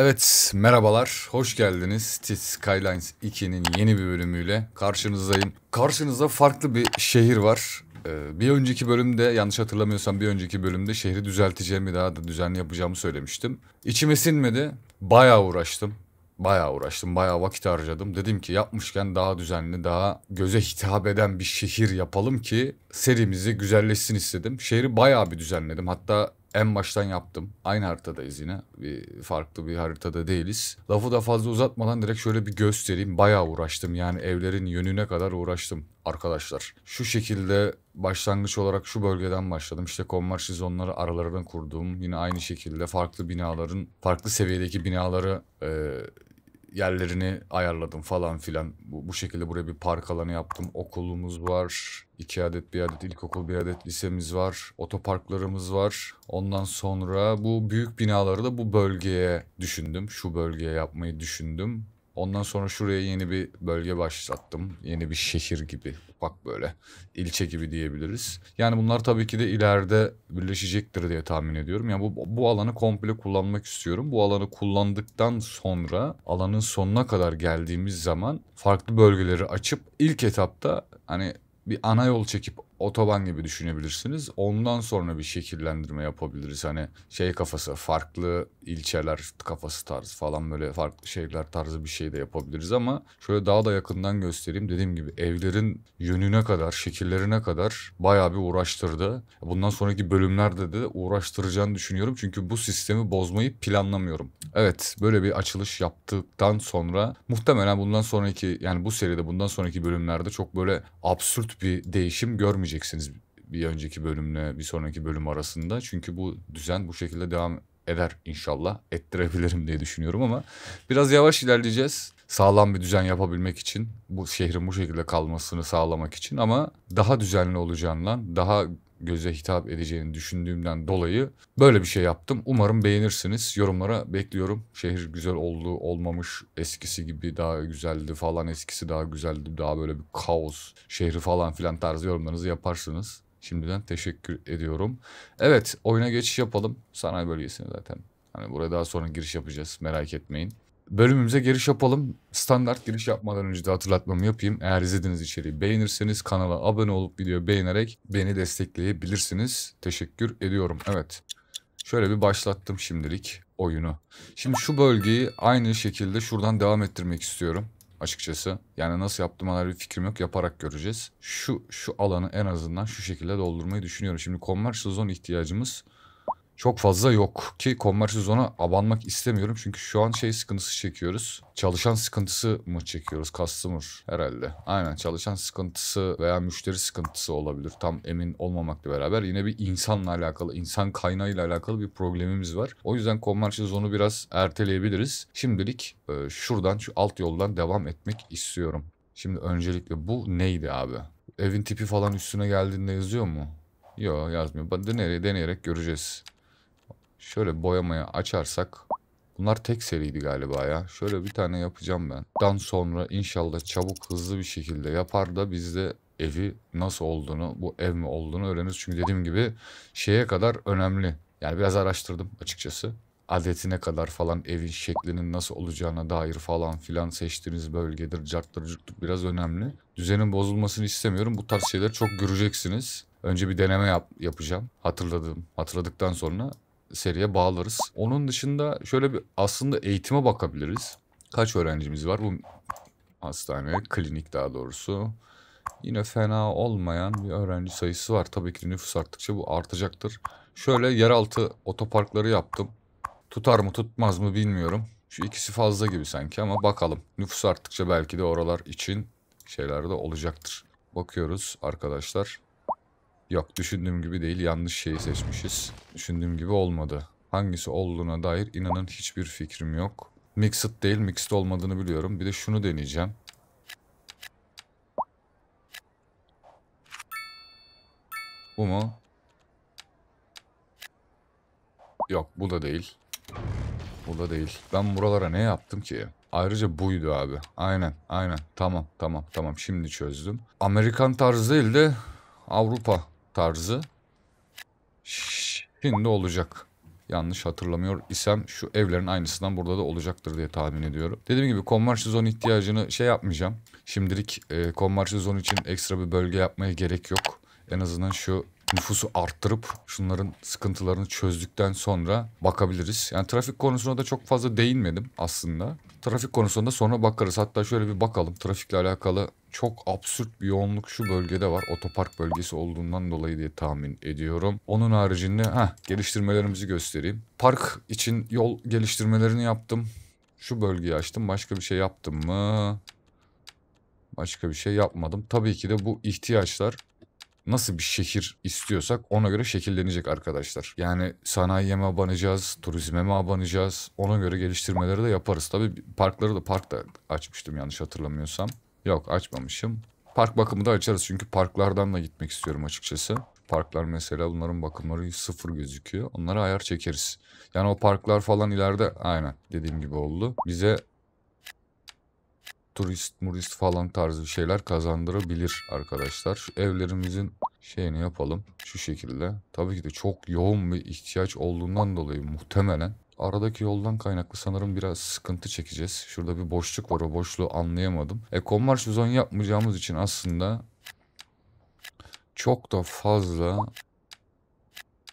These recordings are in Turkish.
Evet merhabalar hoş geldiniz Tit Skylines 2'nin yeni bir bölümüyle karşınızdayım. Karşınızda farklı bir şehir var. Ee, bir önceki bölümde yanlış hatırlamıyorsam bir önceki bölümde şehri düzelteceğimi daha da düzenli yapacağımı söylemiştim. İçime sinmedi bayağı uğraştım. Bayağı uğraştım, bayağı vakit harcadım. Dedim ki yapmışken daha düzenli, daha göze hitap eden bir şehir yapalım ki serimizi güzelleşsin istedim. Şehri bayağı bir düzenledim. Hatta en baştan yaptım. Aynı haritadayız yine. Bir, farklı bir haritada değiliz. Lafı da fazla uzatmadan direkt şöyle bir göstereyim. Bayağı uğraştım yani evlerin yönüne kadar uğraştım arkadaşlar. Şu şekilde başlangıç olarak şu bölgeden başladım. İşte konvar şizonları aralarından kurduğum yine aynı şekilde farklı binaların farklı seviyedeki binaları e, yerlerini ayarladım falan filan. Bu, bu şekilde buraya bir park alanı yaptım. Okulumuz var. iki adet bir adet ilkokul bir adet lisemiz var. Otoparklarımız var. Ondan sonra bu büyük binaları da bu bölgeye düşündüm. Şu bölgeye yapmayı düşündüm. Ondan sonra şuraya yeni bir bölge başlattım. Yeni bir şehir gibi. Bak böyle ilçe gibi diyebiliriz. Yani bunlar tabii ki de ileride birleşecektir diye tahmin ediyorum. Yani bu, bu alanı komple kullanmak istiyorum. Bu alanı kullandıktan sonra alanın sonuna kadar geldiğimiz zaman farklı bölgeleri açıp ilk etapta hani bir ana yol çekip otoban gibi düşünebilirsiniz. Ondan sonra bir şekillendirme yapabiliriz. Hani şey kafası farklı ilçeler kafası tarzı falan böyle farklı şehirler tarzı bir şey de yapabiliriz ama şöyle daha da yakından göstereyim. Dediğim gibi evlerin yönüne kadar, şekillerine kadar bayağı bir uğraştırdı. Bundan sonraki bölümlerde de uğraştıracağını düşünüyorum. Çünkü bu sistemi bozmayı planlamıyorum. Evet böyle bir açılış yaptıktan sonra muhtemelen bundan sonraki yani bu seride bundan sonraki bölümlerde çok böyle absürt bir değişim görmeyeceğim göremeyeceksiniz bir önceki bölümle bir sonraki bölüm arasında. Çünkü bu düzen bu şekilde devam eder inşallah. Ettirebilirim diye düşünüyorum ama biraz yavaş ilerleyeceğiz. Sağlam bir düzen yapabilmek için, bu şehrin bu şekilde kalmasını sağlamak için ama daha düzenli olacağından, daha göze hitap edeceğini düşündüğümden dolayı böyle bir şey yaptım. Umarım beğenirsiniz. Yorumlara bekliyorum. Şehir güzel oldu, olmamış, eskisi gibi daha güzeldi falan, eskisi daha güzeldi, daha böyle bir kaos şehri falan filan tarzı yorumlarınızı yaparsınız. Şimdiden teşekkür ediyorum. Evet, oyuna geçiş yapalım. Sanayi bölgesine zaten. Hani buraya daha sonra giriş yapacağız. Merak etmeyin. Bölümümüze giriş yapalım. Standart giriş yapmadan önce de hatırlatmamı yapayım. Eğer izlediğiniz içeriği beğenirseniz kanala abone olup videoyu beğenerek beni destekleyebilirsiniz. Teşekkür ediyorum. Evet. Şöyle bir başlattım şimdilik oyunu. Şimdi şu bölgeyi aynı şekilde şuradan devam ettirmek istiyorum açıkçası. Yani nasıl yaptığım hala bir fikrim yok. Yaparak göreceğiz. Şu şu alanı en azından şu şekilde doldurmayı düşünüyorum. Şimdi commercial zone ihtiyacımız çok fazla yok ki commercial zone'a abanmak istemiyorum çünkü şu an şey sıkıntısı çekiyoruz. Çalışan sıkıntısı mı çekiyoruz? Customer herhalde. Aynen çalışan sıkıntısı veya müşteri sıkıntısı olabilir. Tam emin olmamakla beraber yine bir insanla alakalı, insan kaynağıyla alakalı bir problemimiz var. O yüzden commercial zone'u biraz erteleyebiliriz. Şimdilik e, şuradan şu alt yoldan devam etmek istiyorum. Şimdi öncelikle bu neydi abi? Evin tipi falan üstüne geldiğinde yazıyor mu? Yok yazmıyor. Deneye, deneyerek göreceğiz. Şöyle boyamaya açarsak. Bunlar tek seriydi galiba ya. Şöyle bir tane yapacağım ben. Dan sonra inşallah çabuk hızlı bir şekilde yapar da biz de evi nasıl olduğunu, bu ev mi olduğunu öğreniriz. Çünkü dediğim gibi şeye kadar önemli. Yani biraz araştırdım açıkçası. Adetine kadar falan evin şeklinin nasıl olacağına dair falan filan seçtiğiniz bölgedir, carttır, curttur biraz önemli. Düzenin bozulmasını istemiyorum. Bu tarz şeyleri çok göreceksiniz. Önce bir deneme yap yapacağım. Hatırladım. Hatırladıktan sonra seriye bağlarız. Onun dışında şöyle bir aslında eğitime bakabiliriz. Kaç öğrencimiz var? Bu hastane, klinik daha doğrusu. Yine fena olmayan bir öğrenci sayısı var. Tabii ki nüfus arttıkça bu artacaktır. Şöyle yeraltı otoparkları yaptım. Tutar mı tutmaz mı bilmiyorum. Şu ikisi fazla gibi sanki ama bakalım. Nüfus arttıkça belki de oralar için şeyler de olacaktır. Bakıyoruz arkadaşlar. Yok düşündüğüm gibi değil yanlış şeyi seçmişiz. Düşündüğüm gibi olmadı. Hangisi olduğuna dair inanın hiçbir fikrim yok. Mixed değil mixed olmadığını biliyorum. Bir de şunu deneyeceğim. Bu mu? Yok bu da değil. Bu da değil. Ben buralara ne yaptım ki? Ayrıca buydu abi. Aynen aynen. Tamam tamam tamam şimdi çözdüm. Amerikan tarzı değil de Avrupa tarzı. Şimdi olacak. Yanlış hatırlamıyor isem şu evlerin aynısından burada da olacaktır diye tahmin ediyorum. Dediğim gibi Conversion Zone ihtiyacını şey yapmayacağım. Şimdilik e, Conversion Zone için ekstra bir bölge yapmaya gerek yok. En azından şu nüfusu arttırıp şunların sıkıntılarını çözdükten sonra bakabiliriz. Yani trafik konusuna da çok fazla değinmedim aslında. Trafik konusunda sonra bakarız. Hatta şöyle bir bakalım trafikle alakalı çok absürt bir yoğunluk şu bölgede var. Otopark bölgesi olduğundan dolayı diye tahmin ediyorum. Onun haricinde heh, geliştirmelerimizi göstereyim. Park için yol geliştirmelerini yaptım. Şu bölgeyi açtım. Başka bir şey yaptım mı? Başka bir şey yapmadım. Tabii ki de bu ihtiyaçlar nasıl bir şehir istiyorsak ona göre şekillenecek arkadaşlar. Yani sanayiye mi abanacağız, turizme mi abanacağız ona göre geliştirmeleri de yaparız. Tabii parkları da park da açmıştım yanlış hatırlamıyorsam. Yok açmamışım. Park bakımı da açarız çünkü parklardan da gitmek istiyorum açıkçası. Parklar mesela bunların bakımları sıfır gözüküyor. Onlara ayar çekeriz. Yani o parklar falan ileride aynen dediğim gibi oldu. Bize turist murist falan tarzı şeyler kazandırabilir arkadaşlar. Şu evlerimizin şeyini yapalım şu şekilde. Tabii ki de çok yoğun bir ihtiyaç olduğundan dolayı muhtemelen aradaki yoldan kaynaklı sanırım biraz sıkıntı çekeceğiz. Şurada bir boşluk var o boşluğu anlayamadım. E konmarş uzon yapmayacağımız için aslında çok da fazla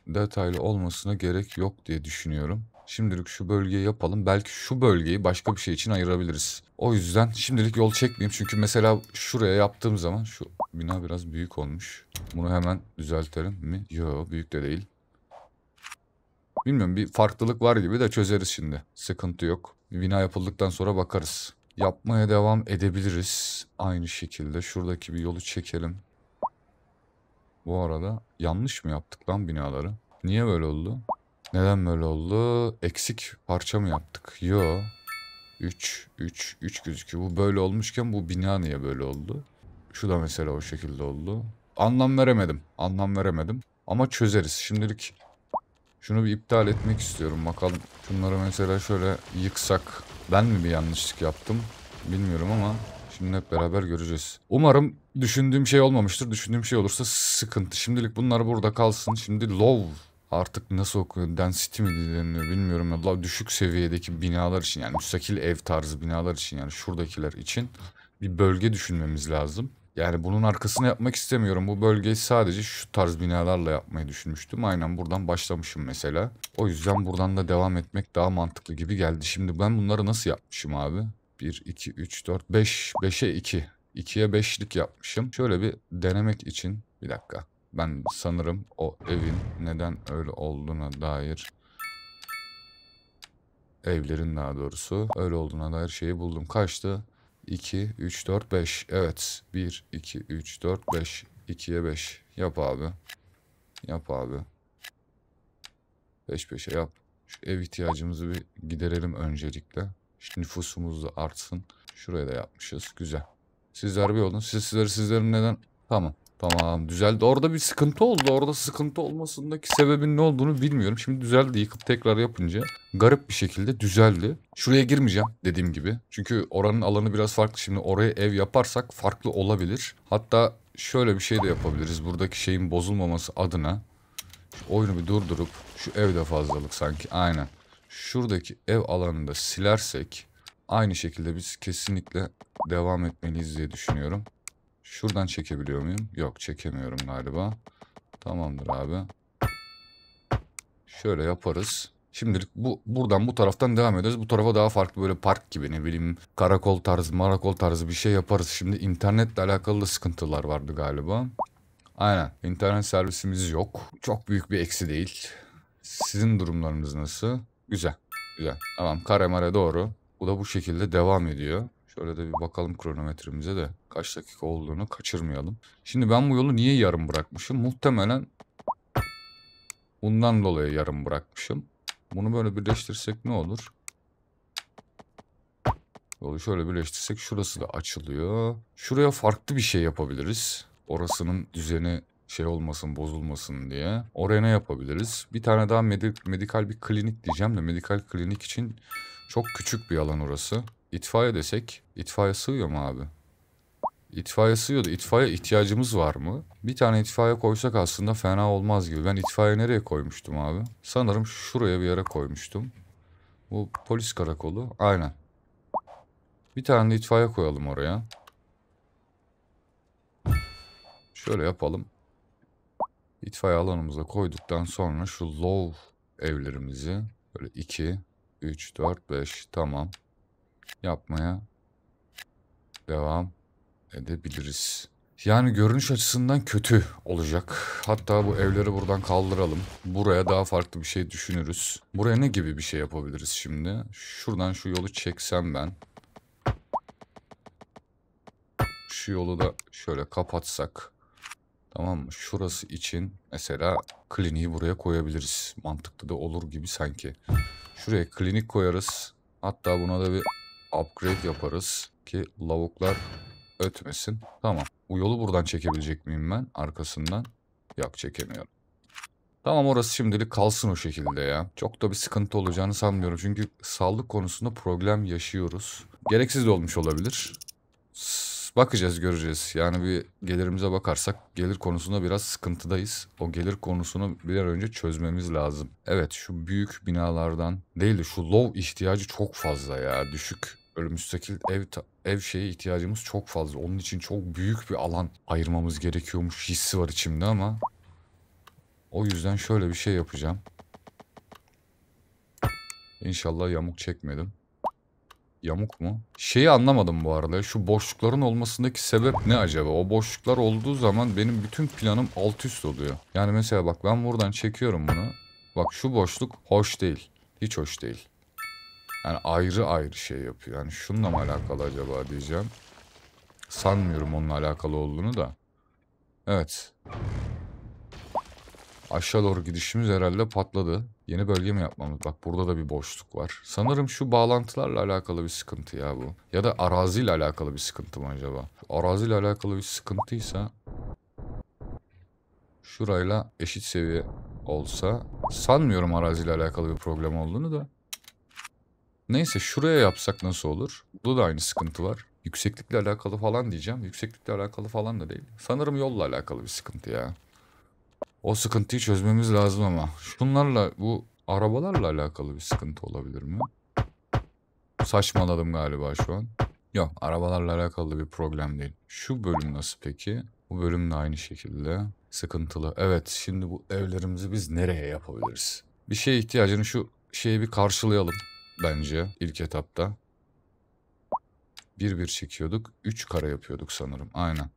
detaylı olmasına gerek yok diye düşünüyorum. Şimdilik şu bölgeyi yapalım. Belki şu bölgeyi başka bir şey için ayırabiliriz. O yüzden şimdilik yol çekmeyeyim. Çünkü mesela şuraya yaptığım zaman şu bina biraz büyük olmuş. Bunu hemen düzeltelim mi? Yo büyük de değil. Bilmiyorum bir farklılık var gibi de çözeriz şimdi. Sıkıntı yok. Bina yapıldıktan sonra bakarız. Yapmaya devam edebiliriz. Aynı şekilde şuradaki bir yolu çekelim. Bu arada yanlış mı yaptık lan binaları? Niye böyle oldu? Neden böyle oldu? Eksik parça mı yaptık? Yo. 3, 3, 3 gözüküyor. Bu böyle olmuşken bu bina niye böyle oldu? Şu da mesela o şekilde oldu. Anlam veremedim. Anlam veremedim. Ama çözeriz. Şimdilik şunu bir iptal etmek istiyorum. Bakalım şunları mesela şöyle yıksak. Ben mi bir yanlışlık yaptım? Bilmiyorum ama şimdi hep beraber göreceğiz. Umarım düşündüğüm şey olmamıştır. Düşündüğüm şey olursa sıkıntı. Şimdilik bunlar burada kalsın. Şimdi low artık nasıl okuyor density mi deniliyor bilmiyorum ya. Düşük seviyedeki binalar için yani müstakil ev tarzı binalar için yani şuradakiler için bir bölge düşünmemiz lazım. Yani bunun arkasını yapmak istemiyorum. Bu bölgeyi sadece şu tarz binalarla yapmayı düşünmüştüm. Aynen buradan başlamışım mesela. O yüzden buradan da devam etmek daha mantıklı gibi geldi. Şimdi ben bunları nasıl yapmışım abi? 1, 2, 3, 4, 5. 5'e 2. 2'ye 5'lik yapmışım. Şöyle bir denemek için. Bir dakika. Ben sanırım o evin neden öyle olduğuna dair evlerin daha doğrusu öyle olduğuna dair şeyi buldum. Kaçtı? 2, 3, 4, 5. Evet. 1, 2, 3, 4, 5. 2'ye 5. Yap abi. Yap abi. 5 5'e yap. Şu ev ihtiyacımızı bir giderelim öncelikle. Şu nüfusumuz da artsın. Şuraya da yapmışız. Güzel. Sizler bir olun. Siz sizleri sizlerin neden? Tamam. Tamam düzeldi. Orada bir sıkıntı oldu. Orada sıkıntı olmasındaki sebebin ne olduğunu bilmiyorum. Şimdi düzeldi. Yıkıp tekrar yapınca garip bir şekilde düzeldi. Şuraya girmeyeceğim dediğim gibi. Çünkü oranın alanı biraz farklı. Şimdi oraya ev yaparsak farklı olabilir. Hatta şöyle bir şey de yapabiliriz. Buradaki şeyin bozulmaması adına. Şu oyunu bir durdurup şu evde fazlalık sanki. Aynen. Şuradaki ev alanında silersek aynı şekilde biz kesinlikle devam etmeliyiz diye düşünüyorum. Şuradan çekebiliyor muyum? Yok çekemiyorum galiba. Tamamdır abi. Şöyle yaparız. Şimdilik bu buradan bu taraftan devam ederiz. Bu tarafa daha farklı böyle park gibi ne bileyim karakol tarzı marakol tarzı bir şey yaparız. Şimdi internetle alakalı da sıkıntılar vardı galiba. Aynen internet servisimiz yok. Çok büyük bir eksi değil. Sizin durumlarınız nasıl? Güzel. Güzel. Tamam kare mare doğru. Bu da bu şekilde devam ediyor. Şöyle de bir bakalım kronometremize de kaç dakika olduğunu kaçırmayalım. Şimdi ben bu yolu niye yarım bırakmışım? Muhtemelen bundan dolayı yarım bırakmışım. Bunu böyle birleştirsek ne olur? Yolu şöyle birleştirsek şurası da açılıyor. Şuraya farklı bir şey yapabiliriz. Orasının düzeni şey olmasın bozulmasın diye. Oraya ne yapabiliriz? Bir tane daha medi medikal bir klinik diyeceğim de medikal klinik için çok küçük bir alan orası. İtfaiye desek itfaiye sığıyor mu abi? İtfaiye sığıyordu. İtfaiye ihtiyacımız var mı? Bir tane itfaiye koysak aslında fena olmaz gibi. Ben itfaiye nereye koymuştum abi? Sanırım şuraya bir yere koymuştum. Bu polis karakolu. Aynen. Bir tane de itfaiye koyalım oraya. Şöyle yapalım. İtfaiye alanımıza koyduktan sonra şu low evlerimizi böyle 2, 3, 4, 5 tamam yapmaya devam edebiliriz. Yani görünüş açısından kötü olacak. Hatta bu evleri buradan kaldıralım. Buraya daha farklı bir şey düşünürüz. Buraya ne gibi bir şey yapabiliriz şimdi? Şuradan şu yolu çeksem ben. Şu yolu da şöyle kapatsak. Tamam mı? Şurası için mesela kliniği buraya koyabiliriz. Mantıklı da olur gibi sanki. Şuraya klinik koyarız. Hatta buna da bir upgrade yaparız. Ki lavuklar Ötmesin. Tamam. Bu yolu buradan çekebilecek miyim ben? Arkasından. Yok çekemiyorum. Tamam orası şimdilik kalsın o şekilde ya. Çok da bir sıkıntı olacağını sanmıyorum. Çünkü sağlık konusunda problem yaşıyoruz. Gereksiz de olmuş olabilir. Bakacağız göreceğiz. Yani bir gelirimize bakarsak gelir konusunda biraz sıkıntıdayız. O gelir konusunu bir an önce çözmemiz lazım. Evet şu büyük binalardan değil de şu low ihtiyacı çok fazla ya düşük Böyle müstakil ev ev şeye ihtiyacımız çok fazla. Onun için çok büyük bir alan ayırmamız gerekiyormuş hissi var içimde ama o yüzden şöyle bir şey yapacağım. İnşallah yamuk çekmedim. Yamuk mu? Şeyi anlamadım bu arada. Şu boşlukların olmasındaki sebep ne acaba? O boşluklar olduğu zaman benim bütün planım alt üst oluyor. Yani mesela bak ben buradan çekiyorum bunu. Bak şu boşluk hoş değil. Hiç hoş değil. Yani ayrı ayrı şey yapıyor. Yani şununla mı alakalı acaba diyeceğim. Sanmıyorum onunla alakalı olduğunu da. Evet. Aşağı doğru gidişimiz herhalde patladı. Yeni bölge mi yapmamız? Bak burada da bir boşluk var. Sanırım şu bağlantılarla alakalı bir sıkıntı ya bu. Ya da araziyle alakalı bir sıkıntı mı acaba? Araziyle alakalı bir sıkıntıysa... Şurayla eşit seviye olsa... Sanmıyorum araziyle alakalı bir problem olduğunu da. Neyse şuraya yapsak nasıl olur? Burada da aynı sıkıntı var. Yükseklikle alakalı falan diyeceğim. Yükseklikle alakalı falan da değil. Sanırım yolla alakalı bir sıkıntı ya. O sıkıntıyı çözmemiz lazım ama. Şunlarla bu arabalarla alakalı bir sıkıntı olabilir mi? Saçmaladım galiba şu an. Yok arabalarla alakalı bir problem değil. Şu bölüm nasıl peki? Bu bölüm de aynı şekilde sıkıntılı. Evet şimdi bu evlerimizi biz nereye yapabiliriz? Bir şeye ihtiyacını şu şeyi bir karşılayalım bence ilk etapta. Bir bir çekiyorduk. Üç kara yapıyorduk sanırım. Aynen.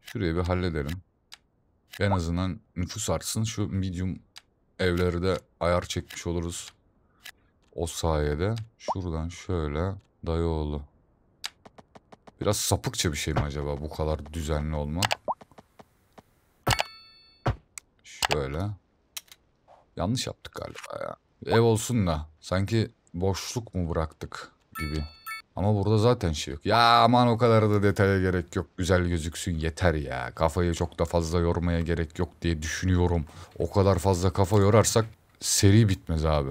Şurayı bir halledelim. En azından nüfus artsın. Şu medium evleri de ayar çekmiş oluruz. O sayede şuradan şöyle dayıoğlu. Biraz sapıkça bir şey mi acaba bu kadar düzenli olmak? Şöyle. Yanlış yaptık galiba ya. Ev olsun da. Sanki boşluk mu bıraktık gibi. Ama burada zaten şey yok. Ya aman o kadar da detaya gerek yok. Güzel gözüksün yeter ya. Kafayı çok da fazla yormaya gerek yok diye düşünüyorum. O kadar fazla kafa yorarsak seri bitmez abi.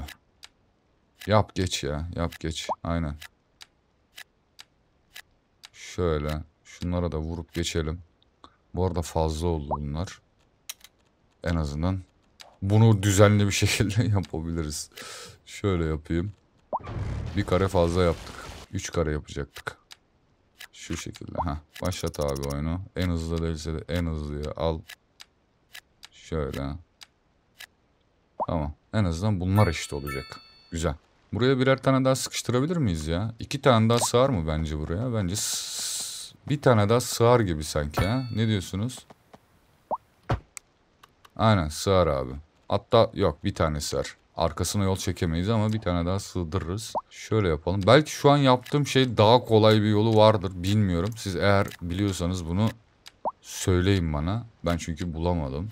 Yap geç ya. Yap geç. Aynen. Şöyle. Şunlara da vurup geçelim. Bu arada fazla oldu bunlar. En azından bunu düzenli bir şekilde yapabiliriz. Şöyle yapayım. Bir kare fazla yaptık. Üç kare yapacaktık. Şu şekilde. Heh. Başlat abi oyunu. En hızlı değilse de en hızlıya al. Şöyle. Tamam. En azından bunlar eşit olacak. Güzel. Buraya birer tane daha sıkıştırabilir miyiz ya? İki tane daha sığar mı bence buraya? Bence bir tane daha sığar gibi sanki ha. Ne diyorsunuz? Aynen sığar abi. Hatta yok bir tanesi var. Arkasına yol çekemeyiz ama bir tane daha sığdırırız. Şöyle yapalım. Belki şu an yaptığım şey daha kolay bir yolu vardır. Bilmiyorum. Siz eğer biliyorsanız bunu söyleyin bana. Ben çünkü bulamadım.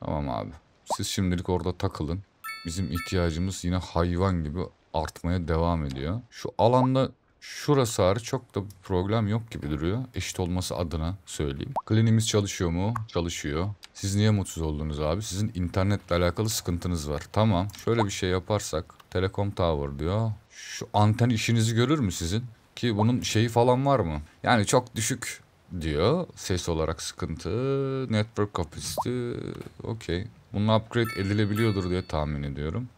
Tamam abi. Siz şimdilik orada takılın. Bizim ihtiyacımız yine hayvan gibi artmaya devam ediyor. Şu alanda Şurası hariç çok da problem yok gibi duruyor. Eşit olması adına söyleyeyim. Klinimiz çalışıyor mu? Çalışıyor. Siz niye mutsuz oldunuz abi? Sizin internetle alakalı sıkıntınız var. Tamam. Şöyle bir şey yaparsak. Telekom Tower diyor. Şu anten işinizi görür mü sizin? Ki bunun şeyi falan var mı? Yani çok düşük diyor. Ses olarak sıkıntı. Network capacity. Okey. Bunun upgrade edilebiliyordur diye tahmin ediyorum.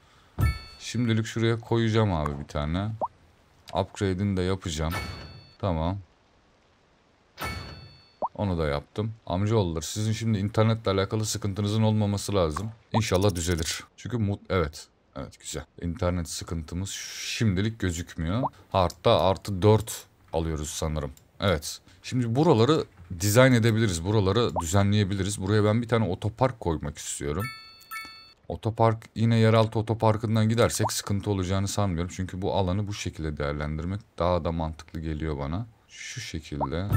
Şimdilik şuraya koyacağım abi bir tane. Upgrade'ini de yapacağım. Tamam. Onu da yaptım. Amcaoğulları sizin şimdi internetle alakalı sıkıntınızın olmaması lazım. İnşallah düzelir. Çünkü mut evet. Evet güzel. İnternet sıkıntımız şimdilik gözükmüyor. Hatta artı 4 alıyoruz sanırım. Evet. Şimdi buraları dizayn edebiliriz. Buraları düzenleyebiliriz. Buraya ben bir tane otopark koymak istiyorum. Otopark yine yeraltı otoparkından gidersek sıkıntı olacağını sanmıyorum. Çünkü bu alanı bu şekilde değerlendirmek daha da mantıklı geliyor bana. Şu şekilde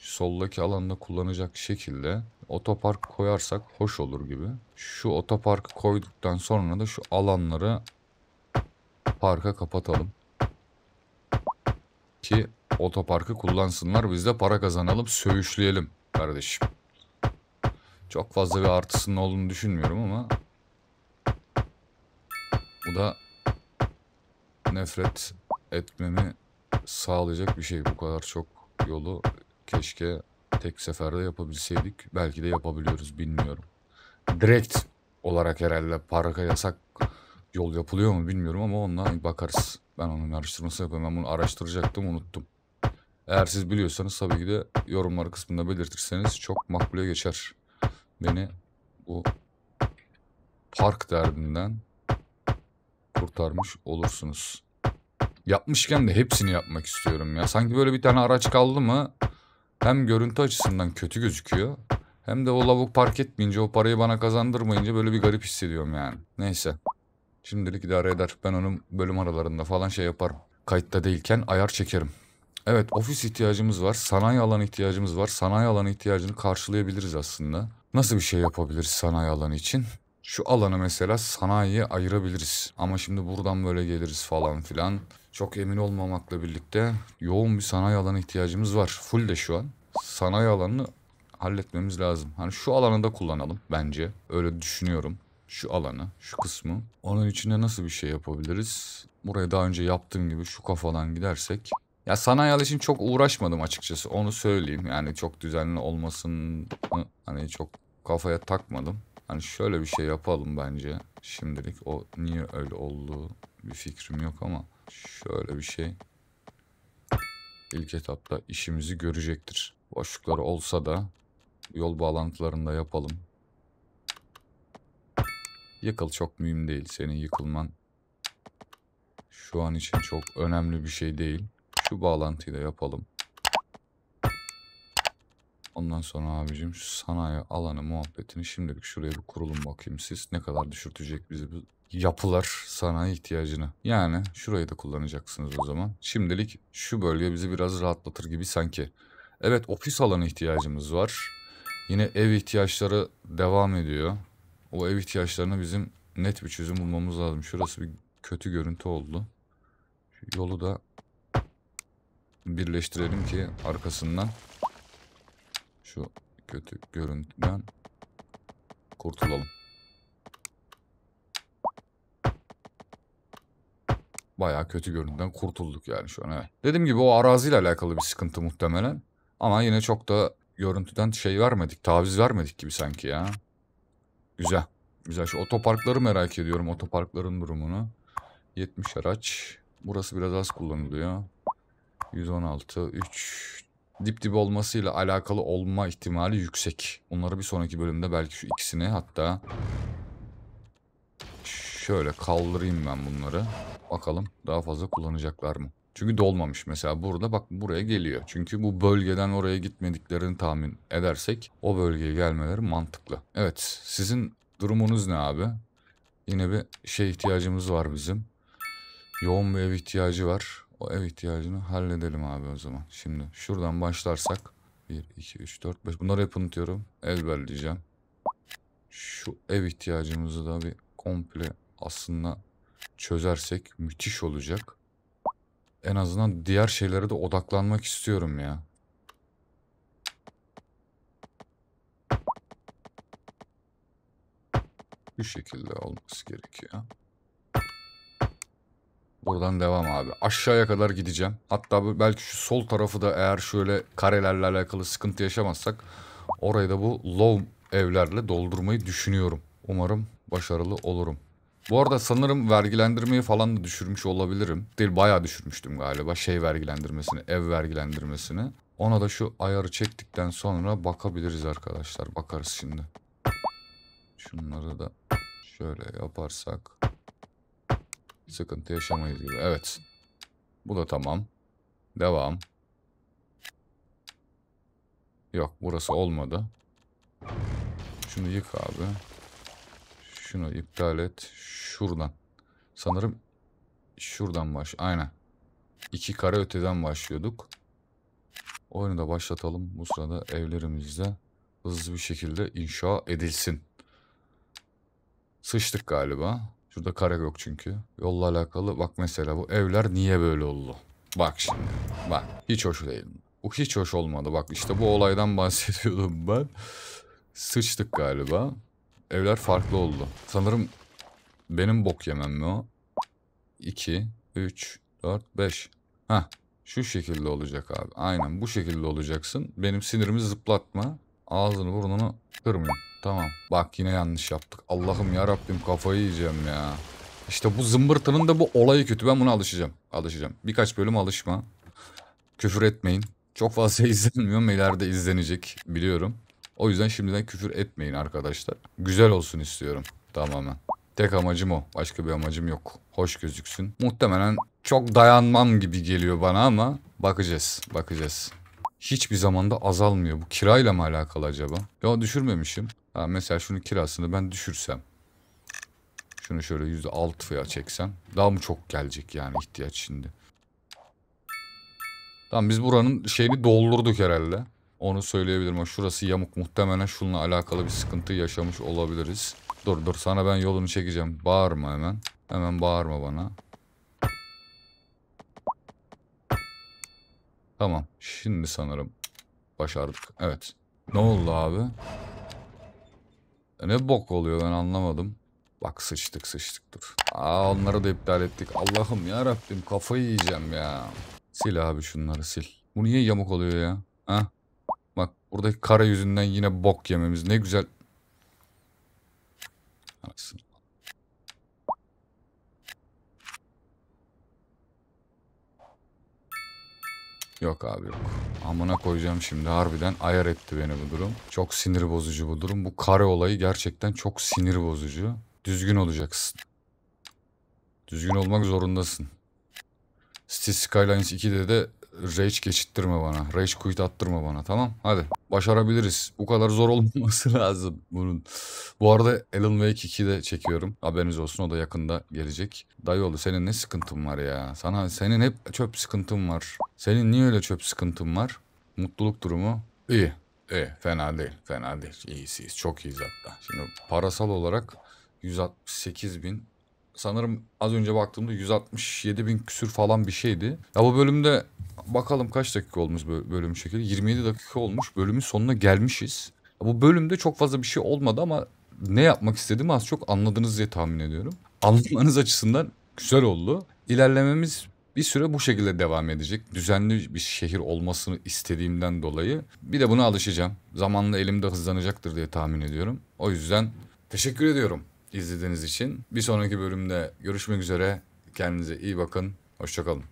soldaki alanda kullanacak şekilde otopark koyarsak hoş olur gibi. Şu otoparkı koyduktan sonra da şu alanları parka kapatalım. Ki otoparkı kullansınlar biz de para kazanalım söğüşleyelim kardeşim. Çok fazla bir artısının olduğunu düşünmüyorum ama bu da nefret etmemi sağlayacak bir şey. Bu kadar çok yolu keşke tek seferde yapabilseydik. Belki de yapabiliyoruz bilmiyorum. Direkt olarak herhalde parka yasak yol yapılıyor mu bilmiyorum ama onunla bakarız. Ben onun araştırması yapıyorum. Ben bunu araştıracaktım unuttum. Eğer siz biliyorsanız tabii ki de yorumlar kısmında belirtirseniz çok makbule geçer. Beni bu park derdinden kurtarmış olursunuz. Yapmışken de hepsini yapmak istiyorum ya. Sanki böyle bir tane araç kaldı mı hem görüntü açısından kötü gözüküyor. Hem de o lavuk park etmeyince o parayı bana kazandırmayınca böyle bir garip hissediyorum yani. Neyse. Şimdilik idare eder. Ben onun bölüm aralarında falan şey yaparım. Kayıtta değilken ayar çekerim. Evet ofis ihtiyacımız var. Sanayi alanı ihtiyacımız var. Sanayi alanı ihtiyacını karşılayabiliriz aslında. Nasıl bir şey yapabiliriz sanayi alanı için? şu alanı mesela sanayiye ayırabiliriz. Ama şimdi buradan böyle geliriz falan filan. Çok emin olmamakla birlikte yoğun bir sanayi alanı ihtiyacımız var. Full de şu an. Sanayi alanını halletmemiz lazım. Hani şu alanı da kullanalım bence. Öyle düşünüyorum. Şu alanı, şu kısmı. Onun içine nasıl bir şey yapabiliriz? Buraya daha önce yaptığım gibi şu kafadan gidersek. Ya sanayi için çok uğraşmadım açıkçası. Onu söyleyeyim. Yani çok düzenli olmasını hani çok kafaya takmadım. Hani şöyle bir şey yapalım bence şimdilik. O niye öyle oldu bir fikrim yok ama şöyle bir şey. İlk etapta işimizi görecektir. Boşlukları olsa da yol bağlantılarında yapalım. Yıkıl çok mühim değil. Senin yıkılman şu an için çok önemli bir şey değil. Şu bağlantıyı da yapalım. Ondan sonra abicim şu sanayi alanı muhabbetini şimdilik şuraya bir kurulum bakayım siz. Ne kadar düşürtecek bizi bu yapılar sanayi ihtiyacını. Yani şurayı da kullanacaksınız o zaman. Şimdilik şu bölge bizi biraz rahatlatır gibi sanki. Evet ofis alanı ihtiyacımız var. Yine ev ihtiyaçları devam ediyor. O ev ihtiyaçlarına bizim net bir çözüm bulmamız lazım. Şurası bir kötü görüntü oldu. Şu yolu da birleştirelim ki arkasından şu kötü görüntüden kurtulalım. Bayağı kötü görüntüden kurtulduk yani şu an. Evet. Dediğim gibi o araziyle alakalı bir sıkıntı muhtemelen. Ama yine çok da görüntüden şey vermedik, taviz vermedik gibi sanki ya. Güzel. Güzel. Şu otoparkları merak ediyorum. Otoparkların durumunu. 70 araç. Burası biraz az kullanılıyor. 116, 3, dip dip olmasıyla alakalı olma ihtimali yüksek. Onları bir sonraki bölümde belki şu ikisini hatta şöyle kaldırayım ben bunları. Bakalım daha fazla kullanacaklar mı? Çünkü dolmamış mesela burada bak buraya geliyor. Çünkü bu bölgeden oraya gitmediklerini tahmin edersek o bölgeye gelmeleri mantıklı. Evet sizin durumunuz ne abi? Yine bir şey ihtiyacımız var bizim. Yoğun bir ev ihtiyacı var. O ev ihtiyacını halledelim abi o zaman. Şimdi şuradan başlarsak. 1, 2, 3, 4, 5. Bunları hep unutuyorum. Ezberleyeceğim. Şu ev ihtiyacımızı da bir komple aslında çözersek müthiş olacak. En azından diğer şeylere de odaklanmak istiyorum ya. Bu şekilde olması gerekiyor. Buradan devam abi. Aşağıya kadar gideceğim. Hatta belki şu sol tarafı da eğer şöyle karelerle alakalı sıkıntı yaşamazsak orayı da bu low evlerle doldurmayı düşünüyorum. Umarım başarılı olurum. Bu arada sanırım vergilendirmeyi falan da düşürmüş olabilirim. Değil bayağı düşürmüştüm galiba şey vergilendirmesini, ev vergilendirmesini. Ona da şu ayarı çektikten sonra bakabiliriz arkadaşlar. Bakarız şimdi. Şunları da şöyle yaparsak. Sıkıntı yaşamayız gibi. Evet. Bu da tamam. Devam. Yok burası olmadı. Şunu yık abi. Şunu iptal et. Şuradan. Sanırım şuradan baş. Aynen. İki kare öteden başlıyorduk. Oyunu da başlatalım. Bu sırada evlerimizde hızlı bir şekilde inşa edilsin. Sıçtık galiba. Şurada yok çünkü. Yolla alakalı bak mesela bu evler niye böyle oldu? Bak şimdi. Bak hiç hoş değil. Bu hiç hoş olmadı. Bak işte bu olaydan bahsediyordum ben. Sıçtık galiba. Evler farklı oldu. Sanırım benim bok yemem mi o? 2, 3, 4, 5. Hah şu şekilde olacak abi. Aynen bu şekilde olacaksın. Benim sinirimi zıplatma. Ağzını burnunu kırmayın. Tamam. Bak yine yanlış yaptık. Allah'ım ya Rabbim kafayı yiyeceğim ya. İşte bu zımbırtının da bu olayı kötü. Ben buna alışacağım. Alışacağım. Birkaç bölüm alışma. Küfür etmeyin. Çok fazla izlenmiyor ama ileride izlenecek biliyorum. O yüzden şimdiden küfür etmeyin arkadaşlar. Güzel olsun istiyorum tamamen. Tek amacım o. Başka bir amacım yok. Hoş gözüksün. Muhtemelen çok dayanmam gibi geliyor bana ama bakacağız. Bakacağız. Hiçbir zamanda azalmıyor. Bu kirayla mı alakalı acaba? Ya düşürmemişim. Ha, mesela şunu kirasını ben düşürsem. Şunu şöyle yüzde %6'ya çeksem. Daha mı çok gelecek yani ihtiyaç şimdi? Tamam biz buranın şeyini doldurduk herhalde. Onu söyleyebilirim. Ama şurası yamuk muhtemelen şununla alakalı bir sıkıntı yaşamış olabiliriz. Dur dur sana ben yolunu çekeceğim. Bağırma hemen. Hemen bağırma bana. Tamam. Şimdi sanırım başardık. Evet. Ne oldu abi? Ne bok oluyor ben anlamadım. Bak sıçtık sıçtık dur. Aa onları da iptal ettik. Allah'ım ya Rabbim kafayı yiyeceğim ya. Sil abi şunları sil. Bu niye yamuk oluyor ya? Ha? Bak buradaki kara yüzünden yine bok yememiz ne güzel. Anasını. Yok abi yok. Amına koyacağım şimdi harbiden ayar etti beni bu durum. Çok sinir bozucu bu durum. Bu kare olayı gerçekten çok sinir bozucu. Düzgün olacaksın. Düzgün olmak zorundasın. Cities Skylines 2'de de Rage geçittirme bana. Rage quit attırma bana tamam. Hadi başarabiliriz. Bu kadar zor olmaması lazım bunun. Bu arada Alan Wake 2'yi de çekiyorum. Haberiniz olsun o da yakında gelecek. Dayı Dayıoğlu senin ne sıkıntın var ya? Sana senin hep çöp sıkıntın var. Senin niye öyle çöp sıkıntın var? Mutluluk durumu iyi. İyi fena değil fena değil. İyisiyiz çok iyiyiz hatta. Şimdi parasal olarak 168 bin sanırım az önce baktığımda 167 bin küsür falan bir şeydi. Ya bu bölümde bakalım kaç dakika olmuş bölüm şekilde. 27 dakika olmuş. Bölümün sonuna gelmişiz. Ya bu bölümde çok fazla bir şey olmadı ama ne yapmak istediğimi az çok anladınız diye tahmin ediyorum. Anlamanız açısından güzel oldu. İlerlememiz bir süre bu şekilde devam edecek. Düzenli bir şehir olmasını istediğimden dolayı. Bir de buna alışacağım. Zamanla elimde hızlanacaktır diye tahmin ediyorum. O yüzden teşekkür ediyorum izlediğiniz için. Bir sonraki bölümde görüşmek üzere. Kendinize iyi bakın. Hoşçakalın.